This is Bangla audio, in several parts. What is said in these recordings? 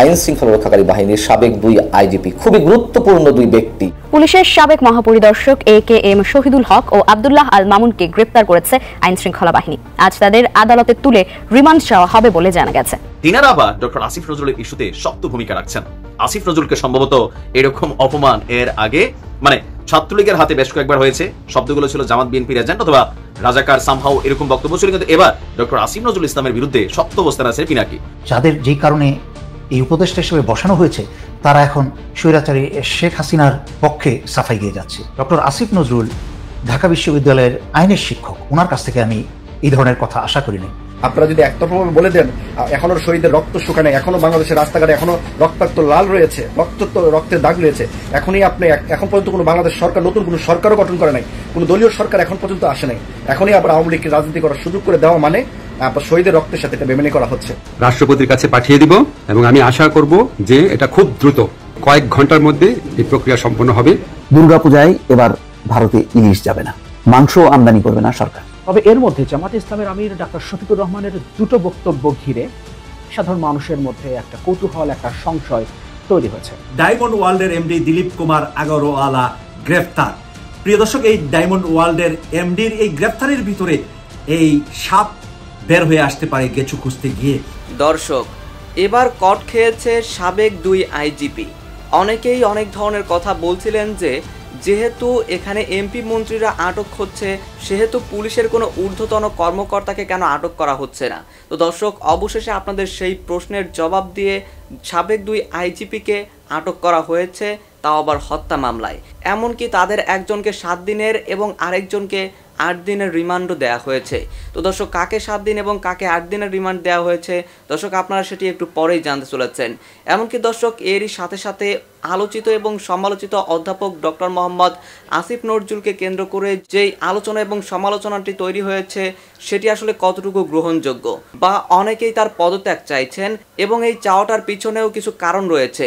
আইন শৃঙ্খলা রক্ষাকারী বাহিনীর সাবেক দুই আইজিপি খুবই গুরুত্বপূর্ণ দুই ব্যক্তি পুলিশের সাবেক মহাপরিদর্শক A K M Shahidul Haque ও আবদুল্লাহ আল মামুনকে গ্রেপ্তার করেছে আইন শৃঙ্খলা বাহিনী আজ তাদের আদালতে তুলে রিমান্ড চাওয়া হবে বলে জানা গেছে তিনারা আবার ডক্টর আসিফ নজরুলের ইস্যুতে শক্ত ভূমিকা রাখছেন আসিফ নজরুলকে সম্ভবত এরকম অপমান এর আগে মানে ছাত্রলীগের হাতে বেশ কয়েকবার হয়েছে শব্দগুলো ছিল জামাত বিএনপির এজেন্ট অথবা রাজাকার সামহাও এরকম বক্তব্য ছিল কিন্তু এবার ডক্টর আসিফ নজরুল ইসলামের বিরুদ্ধে শক্ত অবস্থান আছে পিনাকি যাদের যে কারণে এই উপদেষ্টা হিসেবে বসানো হয়েছে তারা এখন স্বৈরাচারী শেখ হাসিনার পক্ষে সাফাই গিয়ে যাচ্ছে ডক্টর আসিফ নজরুল ঢাকা বিশ্ববিদ্যালয়ের আইনের শিক্ষক ওনার কাছ থেকে আমি এই ধরনের কথা আশা করিনি আপনারা যদি একতরফাভাবে বলে দেন এখনো শহীদের রক্ত শুকানে এখনো বাংলাদেশের রাস্তাঘাটে এখনো রক্তাক্ত লাল রয়েছে রক্ত রক্তের দাগ রয়েছে এখনই আপনি এখন পর্যন্ত কোনো বাংলাদেশ সরকার নতুন কোনো সরকারও গঠন করে নাই কোনো দলীয় সরকার এখন পর্যন্ত আসে নাই এখনই আবার আওয়ামী লীগকে রাজনীতি করার সুযোগ করে দেওয়া মানে শহীদের রক্তের সাথে এটা বেমানি করা হচ্ছে রাষ্ট্রপতির কাছে পাঠিয়ে দিব এবং আমি আশা করব যে এটা খুব দ্রুত কয়েক ঘন্টার মধ্যে এই প্রক্রিয়া সম্পন্ন হবে দুর্গাপূজায় এবার ভারতে ইলিশ যাবে না মাংস আমদানি করবে না সরকার তবে এর মধ্যে জামাত ইসলামের আমির ডাক্তার শফিকুর রহমানের দুটো বক্তব্য ঘিরে সাধারণ মানুষের মধ্যে একটা কৌতূহল একটা সংশয় তৈরি হয়েছে ডায়মন্ড ওয়ার্ল্ডের এমডি দিলীপ কুমার আগরওয়ালা গ্রেফতার প্রিয় দর্শক এই ডায়মন্ড ওয়ার্ল্ডের এমডির এই গ্রেফতারের ভিতরে এই সাপ বের হয়ে আসতে পারে গেছু খুঁজতে গিয়ে দর্শক এবার কট খেয়েছে সাবেক দুই আইজিপি অনেকেই অনেক ধরনের কথা বলছিলেন যে যেহেতু এখানে এমপি মন্ত্রীরা আটক হচ্ছে সেহেতু পুলিশের কোনো ঊর্ধ্বতন কর্মকর্তাকে কেন আটক করা হচ্ছে না তো দর্শক অবশেষে আপনাদের সেই প্রশ্নের জবাব দিয়ে সাবেক দুই আইজিপিকে আটক করা হয়েছে তাও আবার হত্যা মামলায় এমনকি তাদের একজনকে সাত দিনের এবং আরেকজনকে আট দিনের রিমান্ডও দেওয়া হয়েছে তো দর্শক কাকে সাত দিন এবং কাকে আট দিনের রিমান্ড দেওয়া হয়েছে দর্শক আপনারা সেটি একটু পরেই জানতে চলেছেন এমনকি দর্শক এরই সাথে সাথে আলোচিত এবং সমালোচিত অধ্যাপক ডক্টর মোহাম্মদ আসিফ নজরুলকে কেন্দ্র করে যেই আলোচনা এবং সমালোচনাটি তৈরি হয়েছে সেটি আসলে কতটুকু গ্রহণযোগ্য বা অনেকেই তার পদত্যাগ চাইছেন এবং এই চাওয়াটার পিছনেও কিছু কারণ রয়েছে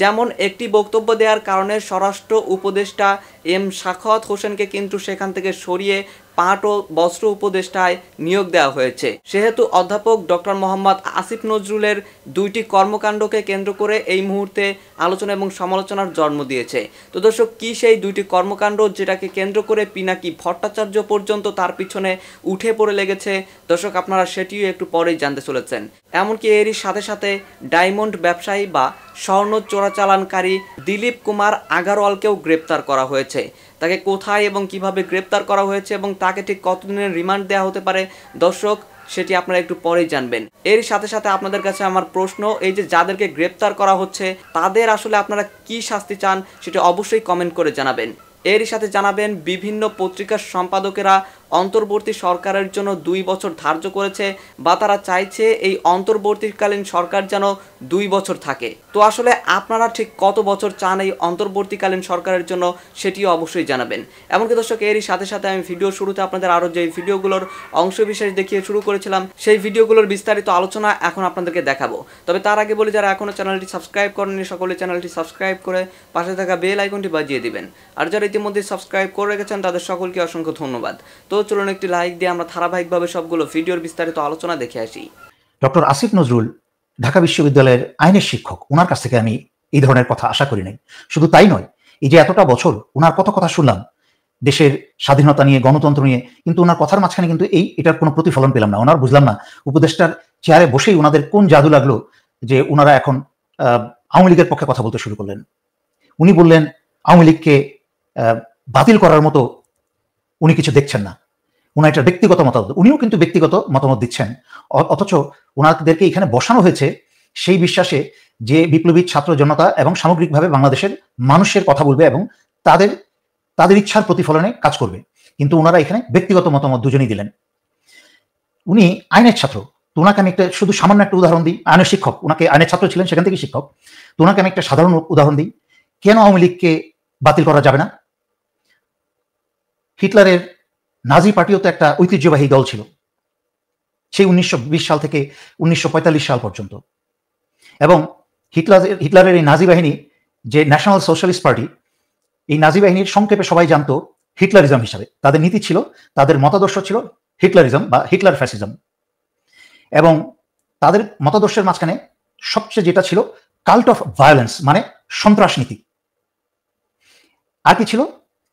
যেমন একটি বক্তব্য দেওয়ার কারণে স্বরাষ্ট্র উপদেষ্টা এম সাখত হোসেনকে কিন্তু সেখান থেকে সরিয়ে পাট ও বস্ত্র উপদেষ্টায় নিয়োগ দেওয়া হয়েছে সেহেতু অধ্যাপক ডক্টর মোহাম্মদ আসিফ নজরুলের দুইটি কর্মকাণ্ডকে কেন্দ্র করে এই মুহূর্তে আলোচনা এবং সমালোচনার জন্ম দিয়েছে তো দর্শক কী সেই দুইটি কর্মকাণ্ড যেটাকে কেন্দ্র করে পিনাকি ভট্টাচার্য পর্যন্ত তার পিছনে উঠে পড়ে লেগেছে দর্শক আপনারা সেটিও একটু পরেই জানতে চলেছেন এমনকি এরই সাথে সাথে ডায়মন্ড ব্যবসায়ী বা স্বর্ণ চোরাচালানকারী দিলীপ কুমার আগারওয়ালকেও গ্রেপ্তার করা হয়েছে তাকে কোথায় এবং কিভাবে গ্রেপ্তার করা হয়েছে এবং তাকে ঠিক কতদিনের রিমান্ড দেওয়া হতে পারে দর্শক সেটি আপনারা একটু পরেই জানবেন এর সাথে সাথে আপনাদের কাছে আমার প্রশ্ন এই যে যাদেরকে গ্রেপ্তার করা হচ্ছে তাদের আসলে আপনারা কি শাস্তি চান সেটি অবশ্যই কমেন্ট করে জানাবেন এর সাথে জানাবেন বিভিন্ন পত্রিকার সম্পাদকেরা অন্তর্বর্তী সরকারের জন্য দুই বছর ধার্য করেছে বা তারা চাইছে এই অন্তর্বর্তীকালীন সরকার যেন দুই বছর থাকে তো আসলে আপনারা ঠিক কত বছর চান এই অন্তর্বর্তীকালীন সরকারের জন্য সেটিও অবশ্যই জানাবেন এমনকি দর্শক এরই সাথে সাথে আমি ভিডিও শুরুতে আপনাদের আরও যে ভিডিওগুলোর অংশবিশেষ দেখিয়ে শুরু করেছিলাম সেই ভিডিওগুলোর বিস্তারিত আলোচনা এখন আপনাদেরকে দেখাবো তবে তার আগে বলি যারা এখনও চ্যানেলটি সাবস্ক্রাইব করেননি সকলে চ্যানেলটি সাবস্ক্রাইব করে পাশে থাকা বেল আইকনটি বাজিয়ে দিবেন আর যারা ইতিমধ্যে সাবস্ক্রাইব করে রেখেছেন তাদের সকলকে অসংখ্য ধন্যবাদ তো তো চলুন একটি লাইক দিয়ে আমরা ধারাবাহিকভাবে সবগুলো ভিডিওর বিস্তারিত আলোচনা দেখে আসি ডক্টর আসিফ নজরুল ঢাকা বিশ্ববিদ্যালয়ের আইনের শিক্ষক ওনার কাছ থেকে আমি এই ধরনের কথা আশা করি নাই শুধু তাই নয় এই যে এতটা বছর ওনার কত কথা শুনলাম দেশের স্বাধীনতা নিয়ে গণতন্ত্র নিয়ে কিন্তু ওনার কথার মাঝখানে কিন্তু এই এটার কোনো প্রতিফলন পেলাম না ওনার বুঝলাম না উপদেষ্টার চেয়ারে বসেই ওনাদের কোন জাদু লাগলো যে ওনারা এখন আওয়ামী লীগের পক্ষে কথা বলতে শুরু করলেন উনি বললেন আওয়ামী লীগকে বাতিল করার মতো উনি কিছু দেখছেন না উনি এটা ব্যক্তিগত মতামত উনিও কিন্তু ব্যক্তিগত মতামত দিচ্ছেন অথচ ওনাদেরকে এখানে বসানো হয়েছে সেই বিশ্বাসে যে বিপ্লবী ছাত্র জনতা এবং সামগ্রিকভাবে বাংলাদেশের মানুষের কথা বলবে এবং তাদের তাদের ইচ্ছার প্রতিফলনে কাজ করবে কিন্তু ওনারা এখানে ব্যক্তিগত মতামত দুজনেই দিলেন উনি আইনের ছাত্র তো ওনাকে আমি একটা শুধু সামান্য একটা উদাহরণ দিই আইনের শিক্ষক ওনাকে আইনের ছাত্র ছিলেন সেখান থেকে শিক্ষক তো ওনাকে আমি একটা সাধারণ উদাহরণ দিই কেন আওয়ামী লীগকে বাতিল করা যাবে না হিটলারের নাজি পার্টিও তো একটা ঐতিহ্যবাহী দল ছিল সেই উনিশশো সাল থেকে উনিশশো সাল পর্যন্ত এবং হিটলার হিটলারের এই নাজি বাহিনী যে ন্যাশনাল সোশ্যালিস্ট পার্টি এই নাজি বাহিনীর সংক্ষেপে সবাই জানতো হিটলারিজম হিসাবে তাদের নীতি ছিল তাদের মতাদর্শ ছিল হিটলারিজম বা হিটলার ফ্যাসিজম এবং তাদের মতাদর্শের মাঝখানে সবচেয়ে যেটা ছিল কাল্ট অফ ভায়োলেন্স মানে সন্ত্রাস নীতি আর কি ছিল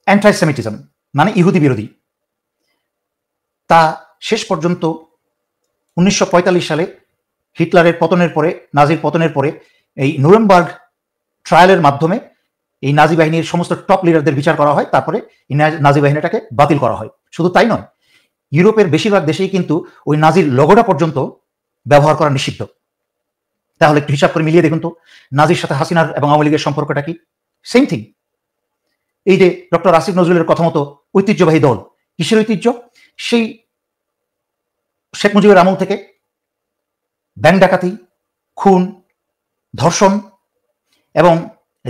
অ্যান্টাইসেমিটিজম মানে ইহুদি বিরোধী তা শেষ পর্যন্ত উনিশশো সালে হিটলারের পতনের পরে নাজির পতনের পরে এই নুরেমবার্গ ট্রায়ালের মাধ্যমে এই নাজি বাহিনীর সমস্ত টপ লিডারদের বিচার করা হয় তারপরে এই নাজি বাহিনীটাকে বাতিল করা হয় শুধু তাই নয় ইউরোপের বেশিরভাগ দেশেই কিন্তু ওই নাজির লগোটা পর্যন্ত ব্যবহার করা নিষিদ্ধ তাহলে একটু হিসাব করে মিলিয়ে দেখুন তো নাজির সাথে হাসিনার এবং আওয়ামী লীগের সম্পর্কটা কি সেম থিং এই যে ডক্টর আসিফ নজরুলের কথা মতো ঐতিহ্যবাহী দল কিসের ঐতিহ্য সেই শেখ মুজিবের আমল থেকে ব্যাংক ডাকাতি খুন ধর্ষণ এবং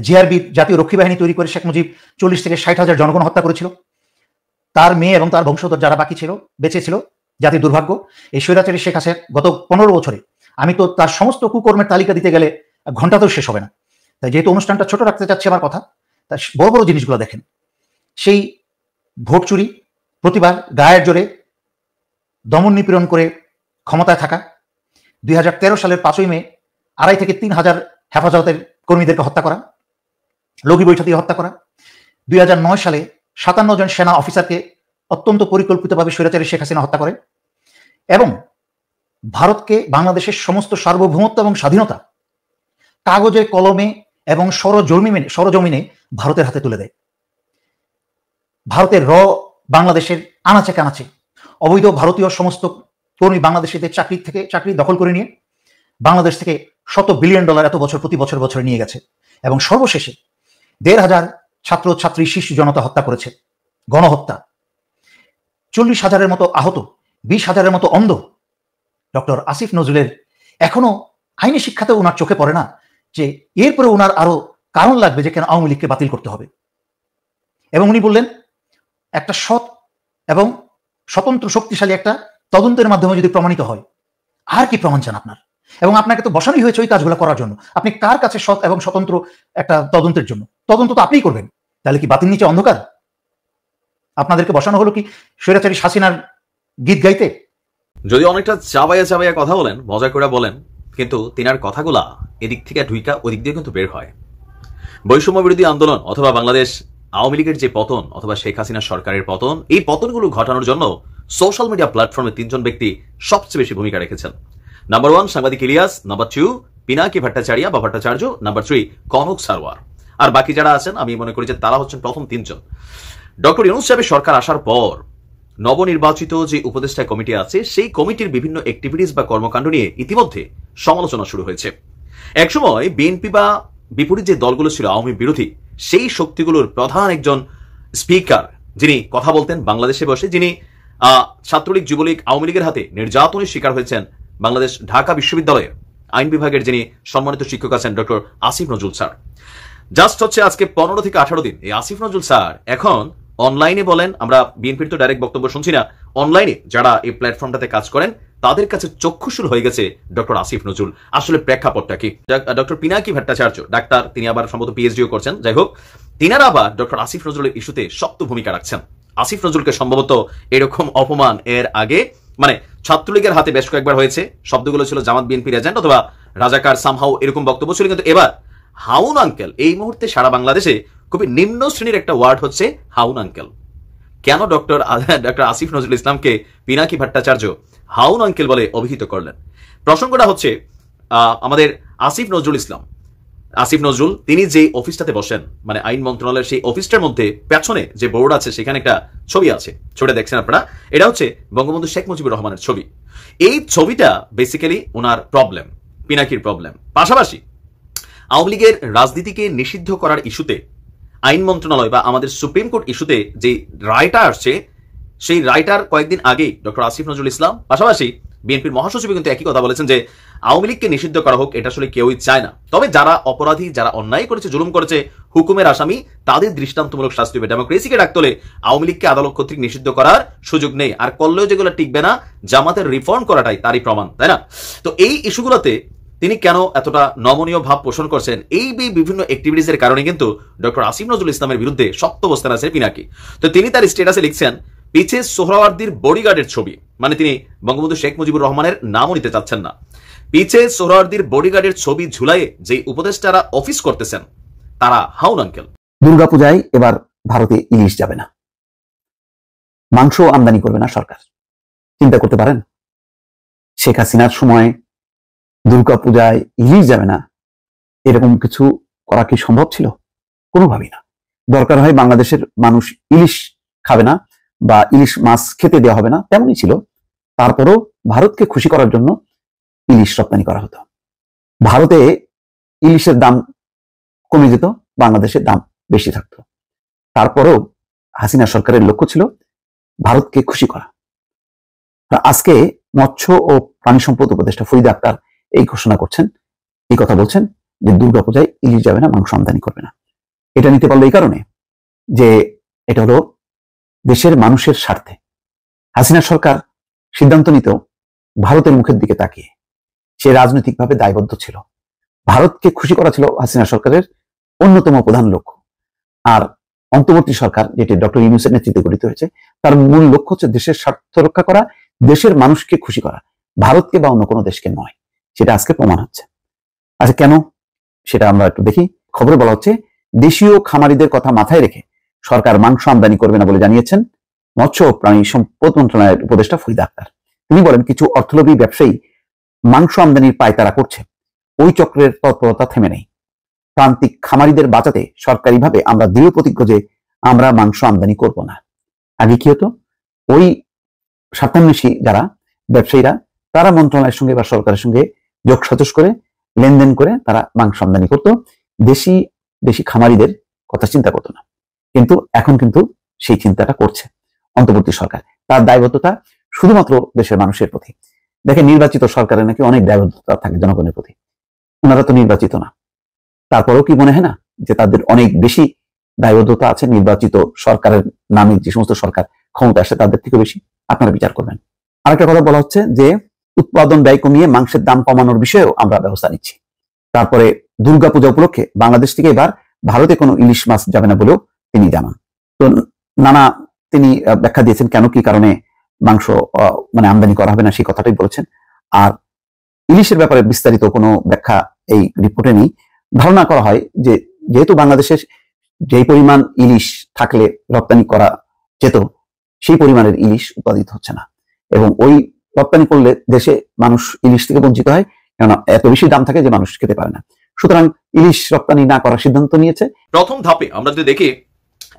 জিআরবি জাতীয় রক্ষী বাহিনী তৈরি করে শেখ মুজিব চল্লিশ থেকে ষাট হাজার জনগণ হত্যা করেছিল তার মেয়ে এবং তার বংশধর যারা বাকি ছিল বেঁচে ছিল জাতির দুর্ভাগ্য এই সৈরাচারী শেখ হাসিনা গত পনেরো বছরে আমি তো তার সমস্ত কুকর্মের তালিকা দিতে গেলে ঘন্টা তো শেষ হবে না তাই যেহেতু অনুষ্ঠানটা ছোট রাখতে চাচ্ছি আমার কথা তার বড় বড় জিনিসগুলো দেখেন সেই ভোট চুরি প্রতিবার গায়ের জোরে দমন নিপীড়ন করে ক্ষমতায় থাকা দুই সালের পাঁচই মে আড়াই থেকে তিন হাজার হেফাজতের কর্মীদেরকে হত্যা করা লগি বৈঠা দিয়ে হত্যা করা দুই সালে সাতান্ন জন সেনা অফিসারকে অত্যন্ত পরিকল্পিতভাবে স্বৈরাচারী শেখ হাসিনা হত্যা করে এবং ভারতকে বাংলাদেশের সমস্ত সার্বভৌমত্ব এবং স্বাধীনতা কাগজে কলমে এবং সরজমিনে সরজমিনে ভারতের হাতে তুলে দেয় ভারতের র বাংলাদেশের আনাচে কানাচে অবৈধ ভারতীয় সমস্ত তরুণী বাংলাদেশিদের চাকরি থেকে চাকরি দখল করে নিয়ে বাংলাদেশ থেকে শত বিলিয়ন ডলার এত বছর প্রতি বছর বছরে নিয়ে গেছে এবং সর্বশেষে দেড় হাজার ছাত্র ছাত্রী শিশু জনতা হত্যা করেছে গণহত্যা চল্লিশ হাজারের মতো আহত বিশ হাজারের মতো অন্ধ ডক্টর আসিফ নজরুলের এখনো আইনি শিক্ষাতে ওনার চোখে পড়ে না যে এরপরে ওনার আরো কারণ লাগবে যে কেন আওয়ামী লীগকে বাতিল করতে হবে এবং উনি বললেন একটা সৎ এবং স্বতন্ত্র শক্তিশালী একটা তদন্তের মাধ্যমে যদি প্রমাণিত হয় আর কি প্রমাণ চান আপনার এবং আপনাকে তো বসানোই হয়েছে ওই কাজগুলো করার জন্য আপনি কার কাছে সৎ এবং স্বতন্ত্র একটা তদন্তের জন্য তদন্ত তো আপনিই করবেন তাহলে কি বাতিল নিচে অন্ধকার আপনাদেরকে বসানো হলো কি স্বৈরাচারী শাসিনার গীত গাইতে যদি অনেকটা চাবাইয়া চাবাইয়া কথা বলেন মজা করে বলেন কিন্তু তিনার কথাগুলা এদিক থেকে ঢুইকা ওদিক দিয়ে কিন্তু বের হয় বৈষম্য বিরোধী আন্দোলন অথবা বাংলাদেশ আওয়ামী লীগের যে পতন অথবা শেখ হাসিনা সরকারের পতন এই পতনগুলো ঘটানোর জন্য সোশ্যাল মিডিয়া প্ল্যাটফর্মে তিনজন ব্যক্তি সবচেয়ে বেশি ভূমিকা রেখেছেন নাম্বার ওয়ান সাংবাদিক ইলিয়াস নাম্বার টু পিনাকি ভট্টাচার্য বা ভট্টাচার্য নাম্বার থ্রি কনক সারওয়ার আর বাকি যারা আছেন আমি মনে করি যে তারা হচ্ছেন প্রথম তিনজন ডক্টর ইউনুস সাহেবের সরকার আসার পর নবনির্বাচিত যে উপদেষ্টা কমিটি আছে সেই কমিটির বিভিন্ন অ্যাক্টিভিটিস বা কর্মকাণ্ড নিয়ে ইতিমধ্যে সমালোচনা শুরু হয়েছে একসময় বিএনপি বা বিপরীত যে দলগুলো ছিল আওয়ামী বিরোধী সেই শক্তিগুলোর প্রধান একজন স্পিকার যিনি কথা বলতেন বাংলাদেশে বসে যিনি ছাত্রলীগ যুবলীগ আওয়ামী লীগের হাতে নির্যাতনের শিকার হয়েছেন বাংলাদেশ ঢাকা বিশ্ববিদ্যালয়ে আইন বিভাগের যিনি সম্মানিত শিক্ষক আছেন doctor Asif Nazrul sir just হচ্ছে আজকে পনেরো থেকে আঠারো দিন এই আসিফ নজরুল স্যার এখন অনলাইনে বলেন আমরা বিএনপির তো ডাইরেক্ট বক্তব্য শুনছি না অনলাইনে যারা এই প্ল্যাটফর্মটাতে কাজ করেন তাদের কাছে চক্ষুশুল হয়ে গেছে ডক্টর আসিফ নজরুল আসলে প্রেক্ষাপটটা কি ডক্টর পিনাকি ভট্টাচার্য ডাক্তার তিনি আবার সম্ভবত পিএইচডিও করছেন যাই হোক তিনারা আবার ডক্টর আসিফ নজরুলের ইস্যুতে শক্ত ভূমিকা রাখছেন আসিফ নজরুলকে সম্ভবত এরকম অপমান এর আগে মানে ছাত্রলীগের হাতে বেশ কয়েকবার হয়েছে শব্দগুলো ছিল জামাত বিএনপির এজেন্ট অথবা রাজাকার সামহাও এরকম বক্তব্য ছিল কিন্তু এবার হাউন আঙ্কেল এই মুহূর্তে সারা বাংলাদেশে খুবই নিম্ন শ্রেণীর একটা ওয়ার্ড হচ্ছে হাউন আঙ্কেল কেন ডক্টর ডক্টর আসিফ নজরুল ইসলামকে পিনাকি ভট্টাচার্য হাউন আঙ্কেল বলে অভিহিত করলেন প্রসঙ্গটা হচ্ছে আমাদের আসিফ নজরুল ইসলাম আসিফ নজরুল তিনি যে অফিসটাতে বসেন মানে আইন মন্ত্রণালয়ের সেই অফিসটার মধ্যে পেছনে যে বোর্ড আছে সেখানে একটা ছবি আছে ছবিটা দেখছেন আপনারা এটা হচ্ছে বঙ্গবন্ধু শেখ মুজিবুর রহমানের ছবি এই ছবিটা বেসিক্যালি ওনার প্রবলেম পিনাকির প্রবলেম পাশাপাশি আওয়ামী লীগের রাজনীতিকে নিষিদ্ধ করার ইস্যুতে আইন মন্ত্রণালয় বা আমাদের সুপ্রিম কোর্ট ইস্যুতে যে রায়টা আসছে সেই রায়টার কয়েকদিন আগেই ডক্টর আসিফ নজরুল ইসলাম পাশাপাশি বিএনপির মহাসচিব কিন্তু একই কথা বলেছেন যে আওয়ামী লীগকে নিষিদ্ধ করা হোক এটা আসলে কেউই চায় না তবে যারা অপরাধী যারা অন্যায় করেছে জুলুম করেছে হুকুমের আসামি তাদের দৃষ্টান্তমূলক শাস্তি হবে ডেমোক্রেসিকে ডাকতলে আওয়ামী লীগকে আদালত কর্তৃক নিষিদ্ধ করার সুযোগ নেই আর করলেও যেগুলো টিকবে না জামাতের রিফর্ম করাটাই তারই প্রমাণ তাই না তো এই ইস্যুগুলোতে তিনি কেন এতটা নমনীয় ভাব পোষণ করছেন এই বিভিন্ন অ্যাক্টিভিটিসের কারণে কিন্তু ডক্টর আসিম নজরুল ইসলামের বিরুদ্ধে শক্ত অবস্থান আছে পিনাকি তো তিনি তার স্টেটাসে লিখছেন পিছে সোহরাওয়ার্দির বডিগার্ডের ছবি মানে তিনি বঙ্গবন্ধু শেখ মুজিবুর রহমানের নামও নিতে চাচ্ছেন না পিছে সোহরাওয়ার্দির বডিগার্ডের ছবি ঝুলাইয়ে যে উপদেষ্টারা অফিস করতেছেন তারা হাউন আঙ্কেল দুর্গাপূজায় এবার ভারতে ইলিশ যাবে না মাংস আমদানি করবে না সরকার চিন্তা করতে পারেন শেখ হাসিনার সময় দুর্গা পূজায় ইলিশ যাবে না এরকম কিছু করা কি সম্ভব ছিল কোনোভাবেই না দরকার হয় বাংলাদেশের মানুষ ইলিশ খাবে না বা ইলিশ মাছ খেতে দেওয়া হবে না তেমনই ছিল তারপরও ভারতকে খুশি করার জন্য ইলিশ রপ্তানি করা হতো ভারতে ইলিশের দাম কমে যেত বাংলাদেশের দাম বেশি থাকতো তারপরও হাসিনা সরকারের লক্ষ্য ছিল ভারতকে খুশি করা আজকে মৎস্য ও প্রাণী সম্পদ উপদেষ্টা ফরিদ আক্তার এই ঘোষণা করছেন এই কথা বলছেন যে দুর্গা পূজায় ইলিশ যাবে না মাংস আমদানি করবে না এটা নিতে পারলো এই কারণে যে এটা হলো দেশের মানুষের স্বার্থে হাসিনা সরকার সিদ্ধান্ত নিত ভারতের মুখের দিকে তাকিয়ে সে রাজনৈতিকভাবে দায়বদ্ধ ছিল ভারতকে খুশি করা ছিল হাসিনা সরকারের অন্যতম প্রধান লক্ষ্য আর অন্তর্বর্তী সরকার যেটি ডক্টর ইউনুসের নেতৃত্বে গঠিত হয়েছে তার মূল লক্ষ্য হচ্ছে দেশের স্বার্থ রক্ষা করা দেশের মানুষকে খুশি করা ভারতকে বা অন্য কোনো দেশকে নয় সেটা আজকে প্রমাণ হচ্ছে আচ্ছা কেন সেটা আমরা একটু দেখি খবরে বলা হচ্ছে দেশীয় খামারিদের কথা মাথায় রেখে সরকার মাংস আমদানি করবে না বলে জানিয়েছেন মৎস্য প্রাণী সম্পদ মন্ত্রণালয়ের উপদেষ্টা ফরিদ আক্তার তিনি বলেন কিছু অর্থলোভী ব্যবসায়ী মাংস আমদানির পায়তারা করছে ওই চক্রের তৎপরতা থেমে নেই প্রান্তিক খামারিদের বাঁচাতে সরকারিভাবে আমরা দৃঢ় প্রতিজ্ঞ যে আমরা মাংস আমদানি করব না আগে কি হতো ওই স্বার্থান্বেষী যারা ব্যবসায়ীরা তারা মন্ত্রণালয়ের সঙ্গে বা সরকারের সঙ্গে যোগ সতস করে লেনদেন করে তারা মাংস আমদানি করত দেশি দেশি খামারিদের কথা চিন্তা করতো না কিন্তু এখন কিন্তু সেই চিন্তাটা করছে অন্তর্বর্তী সরকার তার দায়বদ্ধতা শুধুমাত্র দেশের মানুষের প্রতি দেখেন নির্বাচিত সরকারের নাকি অনেক দায়বদ্ধতা থাকে জনগণের প্রতি ওনারা তো নির্বাচিত না তারপরেও কি মনে হয় না যে তাদের অনেক বেশি দায়বদ্ধতা আছে নির্বাচিত সরকারের নামে যে সমস্ত সরকার ক্ষমতা আসে তাদের থেকে বেশি আপনারা বিচার করবেন আরেকটা কথা বলা হচ্ছে যে উৎপাদন ব্যয় কমিয়ে মাংসের দাম কমানোর বিষয়েও আমরা ব্যবস্থা নিচ্ছি তারপরে দুর্গাপূজা উপলক্ষে বাংলাদেশ থেকে এবার ভারতে কোনো ইলিশ মাছ যাবে না বলেও তিনি জানান তো নানা তিনি ব্যাখ্যা দিয়েছেন কেন কি কারণে মাংস মানে আমদানি করা হবে না সেই কথাটাই বলেছেন আর ইলিশের ব্যাপারে বিস্তারিত কোনো ব্যাখ্যা এই রিপোর্টে নেই ধারণা করা হয় যে যেহেতু বাংলাদেশের যে পরিমাণ ইলিশ থাকলে রপ্তানি করা যেত সেই পরিমাণের ইলিশ উৎপাদিত হচ্ছে না এবং ওই রপ্তানি করলে দেশে মানুষ ইলিশ থেকে বঞ্চিত হয় কেননা এত বেশি দাম থাকে যে মানুষ খেতে পারে না সুতরাং ইলিশ রপ্তানি না করার সিদ্ধান্ত নিয়েছে প্রথম ধাপে আমরা যদি দেখি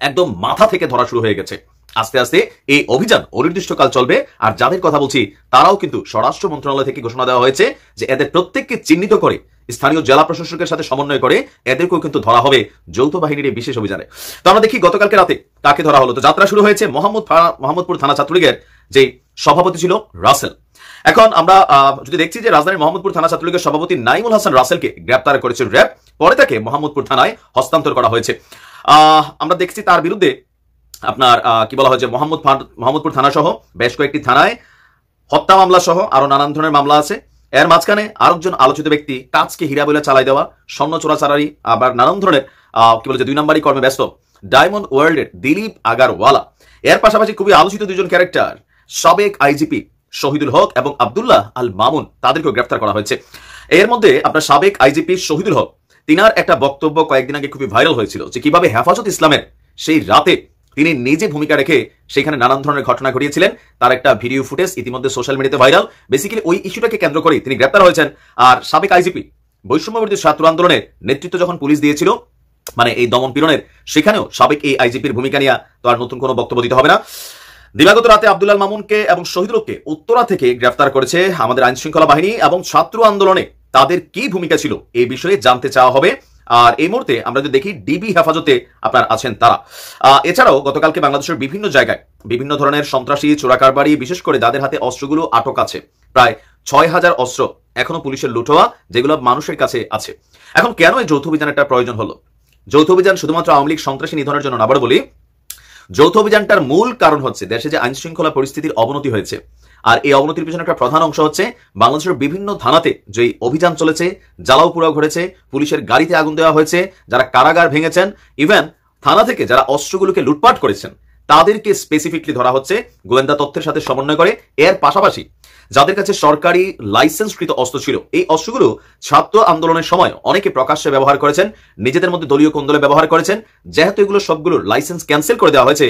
একদম মাথা থেকে ধরা শুরু হয়ে গেছে আস্তে আস্তে এই অভিযান অনির্দিষ্টকাল চলবে আর যাদের কথা বলছি তারাও কিন্তু স্বরাষ্ট্র মন্ত্রণালয় থেকে ঘোষণা দেওয়া হয়েছে যে এদের প্রত্যেককে চিহ্নিত করে স্থানীয় জেলা প্রশাসকের সাথে সমন্বয় করে এদেরকেও কিন্তু ধরা হবে যৌথ বাহিনীর এই বিশেষ অভিযানে তো আমরা দেখি গতকালকে রাতে কাকে ধরা হলো তো যাত্রা শুরু হয়েছে মোহাম্মদ মোহাম্মদপুর থানা ছাত্রলীগের যে সভাপতি ছিল রাসেল এখন আমরা যদি দেখছি যে রাজধানীর মোহাম্মদপুর থানা ছাত্রলীগের সভাপতি নাইমুল হাসান রাসেলকে গ্রেপ্তার করেছে র্যাব পরে তাকে মোহাম্মদপুর থানায় হস্তান্তর করা হয়েছে আমরা দেখছি তার বিরুদ্ধে আপনার কি বলা হয়েছে মোহাম্মদ মোহাম্মদপুর থানা সহ বেশ কয়েকটি থানায় হত্যা মামলা সহ আরো নানান ধরনের মামলা আছে এর মাঝখানে আরেকজন আলোচিত ব্যক্তি কাজকে হীরা বলে চালাই দেওয়া স্বর্ণ চোরাচারি আবার নানান ধরনের কি বলে দুই নম্বরই কর্মে ব্যস্ত ডায়মন্ড ওয়ার্ল্ডের দিলীপ আগারওয়ালা এর পাশাপাশি খুবই আলোচিত দুজন ক্যারেক্টার সাবেক আইজিপি শহীদুল হক এবং আবদুল্লাহ আল মামুন তাদেরকেও গ্রেফতার করা হয়েছে এর মধ্যে আপনার সাবেক আইজিপি শহীদুল হক তিনার একটা বক্তব্য কয়েকদিন আগে খুবই ভাইরাল হয়েছিল যে কিভাবে হেফাজত ইসলামের সেই রাতে তিনি নিজে ভূমিকা রেখে সেখানে নানান ধরনের ঘটনা ঘটিয়েছিলেন তার একটা ভিডিও ফুটেজ ইতিমধ্যে সোশ্যাল মিডিয়াতে ভাইরাল বেসিক্যালি ওই ইস্যুটাকে কেন্দ্র করে তিনি গ্রেপ্তার হয়েছেন আর সাবেক আইজিপি বৈষম্যবর্তী ছাত্র আন্দোলনের নেতৃত্ব যখন পুলিশ দিয়েছিল মানে এই দমন পীড়নের সেখানেও সাবেক এই আইজিপির ভূমিকা নিয়ে তো আর নতুন কোনো বক্তব্য দিতে হবে না দিবাগত রাতে আব্দুল্লাল মামুনকে এবং শহীদুলকে উত্তরা থেকে গ্রেফতার করেছে আমাদের আইন শৃঙ্খলা বাহিনী এবং ছাত্র আন্দোলনে তাদের কি ভূমিকা ছিল এই বিষয়ে জানতে চাওয়া হবে আর এই মুহূর্তে আমরা যদি দেখি ডিবি হেফাজতে আপনার আছেন তারা এছাড়াও গতকালকে বাংলাদেশের বিভিন্ন জায়গায় বিভিন্ন ধরনের সন্ত্রাসী চোরাকারবারি বিশেষ করে যাদের হাতে অস্ত্রগুলো আটক আছে প্রায় ছয় হাজার অস্ত্র এখনো পুলিশের লুটোয়া যেগুলো মানুষের কাছে আছে এখন কেন এই যৌথ অভিযান একটা প্রয়োজন হলো যৌথ অভিযান শুধুমাত্র আওয়ামী লীগ সন্ত্রাসী নিধনের জন্য না বলি যৌথ অভিযানটার মূল কারণ হচ্ছে দেশে যে আইন শৃঙ্খলা পরিস্থিতির অবনতি হয়েছে আর এই অবনতির পিছনে একটা প্রধান অংশ হচ্ছে বাংলাদেশের বিভিন্ন থানাতে যে অভিযান চলেছে জ্বালাও পুরাও ঘটেছে পুলিশের গাড়িতে আগুন দেওয়া হয়েছে যারা কারাগার ভেঙেছেন ইভেন থানা থেকে যারা অস্ত্রগুলোকে লুটপাট করেছেন তাদেরকে স্পেসিফিকলি ধরা হচ্ছে গোয়েন্দা তথ্যের সাথে সমন্বয় করে এর পাশাপাশি যাদের কাছে সরকারি লাইসেন্সকৃত অস্ত্র ছিল এই অস্ত্রগুলো ছাত্র আন্দোলনের সময় অনেকে প্রকাশ্যে ব্যবহার করেছেন নিজেদের মধ্যে দলীয় কোন্দলে ব্যবহার করেছেন যেহেতু এগুলো সবগুলোর লাইসেন্স ক্যান্সেল করে দেওয়া হয়েছে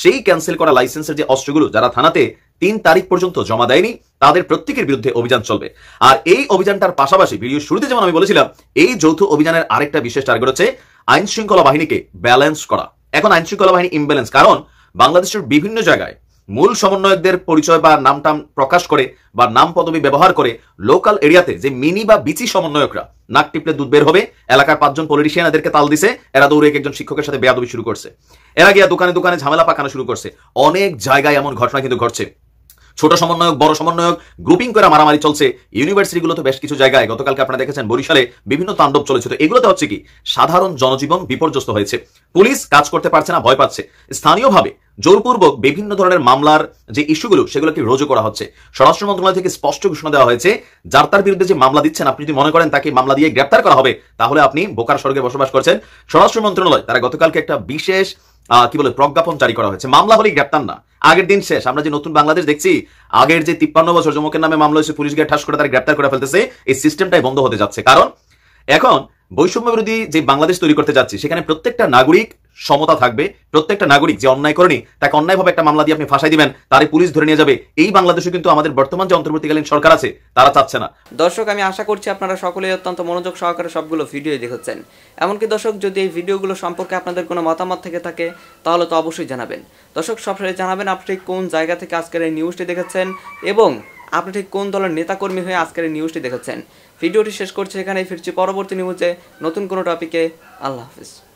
সেই ক্যান্সেল করা লাইসেন্সের যে অস্ত্রগুলো যারা থানাতে তিন তারিখ পর্যন্ত জমা দেয়নি তাদের প্রত্যেকের বিরুদ্ধে অভিযান চলবে আর এই অভিযানটার পাশাপাশি ভিডিও শুরুতে যেমন আমি বলেছিলাম এই যৌথ অভিযানের আরেকটা বিশেষ টার্গেট হচ্ছে আইন শৃঙ্খলা বাহিনীকে ব্যালেন্স করা এখন আইন শৃঙ্খলা বাহিনী ইমব্যালেন্স কারণ বাংলাদেশের বিভিন্ন জায়গায় মূল সমন্বয়কদের পরিচয় বা নামটাম প্রকাশ করে বা নাম পদবি ব্যবহার করে লোকাল এরিয়াতে যে মিনি বা বিচি সমন্বয়করা নাক টিপলে দুধ বের হবে এলাকার পাঁচজন পলিটিশিয়ান এদেরকে তাল দিছে এরা দৌড়ে একজন শিক্ষকের সাথে বেয়াদবি শুরু করছে এরা গিয়া দোকানে দোকানে ঝামেলা পাকানো শুরু করছে অনেক জায়গায় এমন ঘটনা কিন্তু ঘটছে ছোট সমন্বয়ক বড় সমন্বয়ক গ্রুপিং করে মারামারি চলছে ইউনিভার্সিটিগুলোতে বেশ কিছু জায়গায় গতকালকে আপনারা দেখেছেন বরিশালে বিভিন্ন তাণ্ডব চলেছে তো এগুলোতে হচ্ছে কি সাধারণ জনজীবন বিপর্যস্ত হয়েছে পুলিশ কাজ করতে পারছে না ভয় পাচ্ছে স্থানীয়ভাবে জোরপূর্বক বিভিন্ন ধরনের মামলার যে ইস্যুগুলো সেগুলোকে রোজ করা হচ্ছে স্বরাষ্ট্র মন্ত্রণালয় থেকে স্পষ্ট ঘোষণা দেওয়া হয়েছে যার তার বিরুদ্ধে যে মামলা দিচ্ছেন আপনি যদি মনে করেন তাকে মামলা দিয়ে গ্রেপ্তার করা হবে তাহলে আপনি বোকার স্বর্গে বসবাস করছেন স্বরাষ্ট্র মন্ত্রণালয় তারা গতকালকে একটা বিশেষ কি বলে প্রজ্ঞাপন জারি করা হয়েছে মামলা হলেই গ্রেপ্তার না আগের দিন শেষ আমরা যে নতুন বাংলাদেশ দেখছি আগের যে তিপ্পান্ন বছর যমকের নামে মামলা হয়েছে পুলিশ গিয়ে ঠাস করে তারা গ্রেপ্তার করে ফেলতেছে এই সিস্টেমটাই বন্ধ হতে যাচ্ছে কারণ এখন বৈষম্য বিরোধী যে বাংলাদেশ তৈরি করতে যাচ্ছি সেখানে প্রত্যেকটা নাগরিক সমতা থাকবে প্রত্যেকটা নাগরিক যে অন্যায় করেনি তাকে অন্যায়ভাবে একটা মামলা দিয়ে আপনি ফাঁসাই দিবেন তারই পুলিশ ধরে নিয়ে যাবে এই বাংলাদেশে কিন্তু আমাদের বর্তমান যে অন্তর্বর্তীকালীন সরকার আছে তারা চাচ্ছে না দর্শক আমি আশা করছি আপনারা সকলেই অত্যন্ত মনোযোগ সহকারে সবগুলো ভিডিও দেখেছেন এমনকি দর্শক যদি এই ভিডিওগুলো সম্পর্কে আপনাদের কোনো মতামত থেকে থাকে তাহলে তো অবশ্যই জানাবেন দর্শক সবসময় জানাবেন আপনি কোন জায়গা থেকে আজকের এই নিউজটি দেখেছেন এবং আপনি ঠিক কোন দলের নেতাকর্মী হয়ে আজকের এই নিউজটি দেখেছেন ভিডিওটি শেষ করছি এখানেই ফিরছি পরবর্তী নিউজে নতুন কোনো টপিকে আল্লাহ হাফিজ